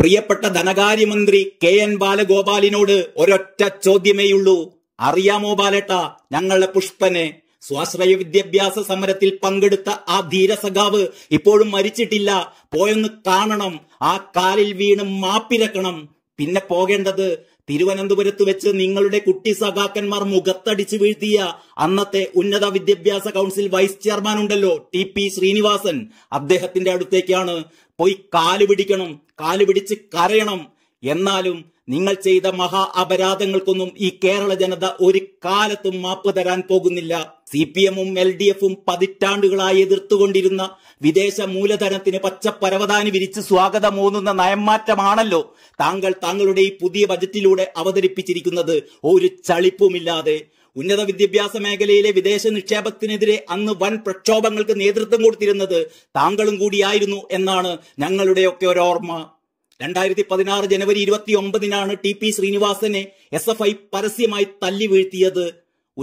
പ്രിയപ്പെട്ട ധനകാര്യമന്ത്രി K N ബാലഗോപാലിനോട് ഒരൊറ്റ ചോദ്യമേയുള്ളൂ അറിയാമോ ബാലേട്ട ഞങ്ങളുടെ പുഷ്പനെ സ്വാശ്രയ വിദ്യാഭ്യാസ സമരത്തിൽ പങ്കെടുത്ത ആ ധീരസഖാവ് ഇപ്പോഴും മരിച്ചിട്ടില്ല പോയൊന്ന് കാണണം ആ കാലിൽ വീണ് മാപ്പിരക്കണം പിന്നെ പോകേണ്ടത് തിരുവനന്തപുരത്ത് വെച്ച് നിങ്ങളുടെ കുട്ടി സഖാക്കന്മാർ മുഖത്തടിച്ചു വീഴ്ത്തിയ അന്നത്തെ ഉന്നത വിദ്യാഭ്യാസ കൗൺസിൽ വൈസ് ചെയർമാൻ ഉണ്ടല്ലോ ടി പി ശ്രീനിവാസൻ അദ്ദേഹത്തിന്റെ അടുത്തേക്കാണ് പോയി കാല് പിടിക്കണം കാല് പിടിച്ച് കരയണം എന്നാലും നിങ്ങൾ ചെയ്ത മഹാ അപരാധങ്ങൾക്കൊന്നും ഈ കേരള ജനത ഒരു കാലത്തും മാപ്പ് തരാൻ പോകുന്നില്ല സി പി എമ്മും എൽ ഡി എഫും പതിറ്റാണ്ടുകളായി എതിർത്തുകൊണ്ടിരുന്ന വിദേശ മൂലധനത്തിന് പരവതാനി വിരിച്ച് സ്വാഗതമോന്നുന്ന നയംമാറ്റമാണല്ലോ താങ്കൾ താങ്കളുടെ ഈ പുതിയ ബജറ്റിലൂടെ അവതരിപ്പിച്ചിരിക്കുന്നത് ഒരു ചളിപ്പുമില്ലാതെ ഉന്നത വിദ്യാഭ്യാസ മേഖലയിലെ വിദേശ നിക്ഷേപത്തിനെതിരെ അന്ന് വൻ പ്രക്ഷോഭങ്ങൾക്ക് നേതൃത്വം കൊടുത്തിരുന്നത് താങ്കളും കൂടിയായിരുന്നു എന്നാണ് ഞങ്ങളുടെയൊക്കെ ഒരു ഓർമ്മ രണ്ടായിരത്തി പതിനാറ് ജനുവരി ഇരുപത്തി ഒമ്പതിനാണ് ടി പി ശ്രീനിവാസനെ എസ് എഫ് ഐ പരസ്യമായി തല്ലി വീഴ്ത്തിയത്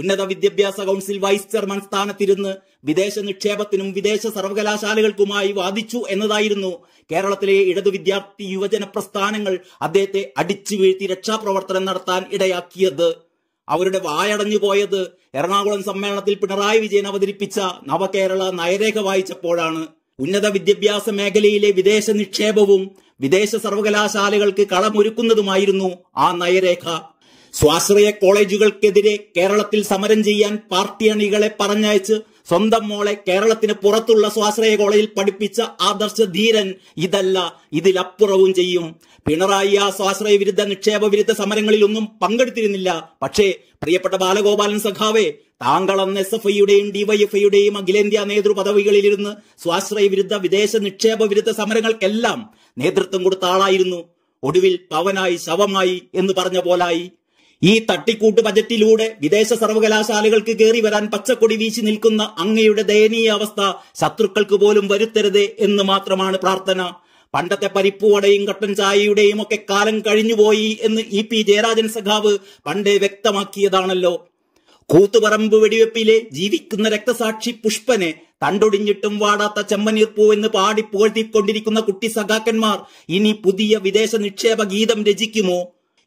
ഉന്നത വിദ്യാഭ്യാസ കൗൺസിൽ വൈസ് ചെയർമാൻ സ്ഥാനത്തിരുന്ന് വിദേശ നിക്ഷേപത്തിനും വിദേശ സർവകലാശാലകൾക്കുമായി വാദിച്ചു എന്നതായിരുന്നു കേരളത്തിലെ ഇടതു വിദ്യാർത്ഥി യുവജന പ്രസ്ഥാനങ്ങൾ അദ്ദേഹത്തെ അടിച്ചു വീഴ്ത്തി രക്ഷാപ്രവർത്തനം നടത്താൻ ഇടയാക്കിയത് അവരുടെ വായടഞ്ഞു പോയത് എറണാകുളം സമ്മേളനത്തിൽ പിണറായി വിജയൻ അവതരിപ്പിച്ച നവകേരള നയരേഖ വായിച്ചപ്പോഴാണ് ഉന്നത വിദ്യാഭ്യാസ മേഖലയിലെ വിദേശ നിക്ഷേപവും വിദേശ സർവകലാശാലകൾക്ക് കളമൊരുക്കുന്നതുമായിരുന്നു ആ നയരേഖ സ്വാശ്രയ കോളേജുകൾക്കെതിരെ കേരളത്തിൽ സമരം ചെയ്യാൻ പാർട്ടി അണികളെ പറഞ്ഞയച്ച് സ്വന്തം മോളെ കേരളത്തിന് പുറത്തുള്ള സ്വാശ്രയ കോളേജിൽ പഠിപ്പിച്ച ആദർശ ധീരൻ ഇതല്ല ഇതിലപ്പുറവും ചെയ്യും പിണറായി ആ സ്വാശ്രയ വിരുദ്ധ നിക്ഷേപ വിരുദ്ധ സമരങ്ങളിൽ ഒന്നും പങ്കെടുത്തിരുന്നില്ല പക്ഷേ പ്രിയപ്പെട്ട ബാലഗോപാലൻ സഖാവേ താങ്കൾ അന്ന് എസ് എഫ് ഐയുടെയും ഡിവൈഎഫ്ഐയുടെയും അഖിലേന്ത്യാ നേതൃ പദവികളിലിരുന്ന് സ്വാശ്രയ വിരുദ്ധ വിദേശ നിക്ഷേപ വിരുദ്ധ സമരങ്ങൾക്കെല്ലാം നേതൃത്വം കൊടുത്ത ആളായിരുന്നു ഒടുവിൽ പവനായി ശവമായി എന്ന് പറഞ്ഞ പോലായി ഈ തട്ടിക്കൂട്ട് ബജറ്റിലൂടെ വിദേശ സർവകലാശാലകൾക്ക് കയറി വരാൻ പച്ചക്കൊടി വീശി നിൽക്കുന്ന അങ്ങയുടെ ദയനീയ അവസ്ഥ ശത്രുക്കൾക്ക് പോലും വരുത്തരുത് എന്ന് മാത്രമാണ് പ്രാർത്ഥന പണ്ടത്തെ പരിപ്പുവടയും കട്ടൻ ചായയുടെയും ഒക്കെ കാലം കഴിഞ്ഞുപോയി എന്ന് ഇ പി ജയരാജൻ സഖാവ് പണ്ടേ വ്യക്തമാക്കിയതാണല്ലോ കൂത്തുപറമ്പ് വെടിവെപ്പിലെ ജീവിക്കുന്ന രക്തസാക്ഷി പുഷ്പനെ തണ്ടൊടിഞ്ഞിട്ടും വാടാത്ത ചെമ്മനീർപ്പൂ എന്ന് പാടി പുകഴ്ത്തിക്കൊണ്ടിരിക്കുന്ന കുട്ടി സഖാക്കന്മാർ ഇനി പുതിയ വിദേശ നിക്ഷേപ ഗീതം രചിക്കുമോ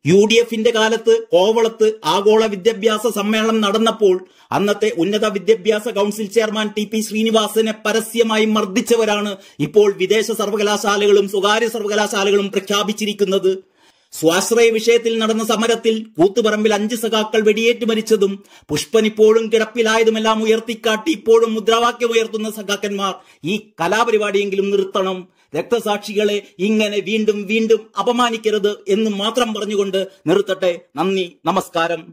യു ഡി എഫിന്റെ കാലത്ത് കോവളത്ത് ആഗോള വിദ്യാഭ്യാസ സമ്മേളനം നടന്നപ്പോൾ അന്നത്തെ ഉന്നത വിദ്യാഭ്യാസ കൌൺസിൽ ചെയർമാൻ ടി പി ശ്രീനിവാസനെ പരസ്യമായി മർദ്ദിച്ചവരാണ് ഇപ്പോൾ വിദേശ സർവകലാശാലകളും സ്വകാര്യ സർവകലാശാലകളും പ്രഖ്യാപിച്ചിരിക്കുന്നത് സ്വാശ്രയ വിഷയത്തിൽ നടന്ന സമരത്തിൽ കൂത്തുപറമ്പിൽ അഞ്ച് സഖാക്കൾ വെടിയേറ്റ് മരിച്ചതും ഇപ്പോഴും കിടപ്പിലായതുമെല്ലാം ഉയർത്തിക്കാട്ടി ഇപ്പോഴും മുദ്രാവാക്യം ഉയർത്തുന്ന സഖാക്കന്മാർ ഈ കലാപരിപാടിയെങ്കിലും നിർത്തണം രക്തസാക്ഷികളെ ഇങ്ങനെ വീണ്ടും വീണ്ടും അപമാനിക്കരുത് എന്ന് മാത്രം പറഞ്ഞുകൊണ്ട് നിർത്തട്ടെ നന്ദി നമസ്കാരം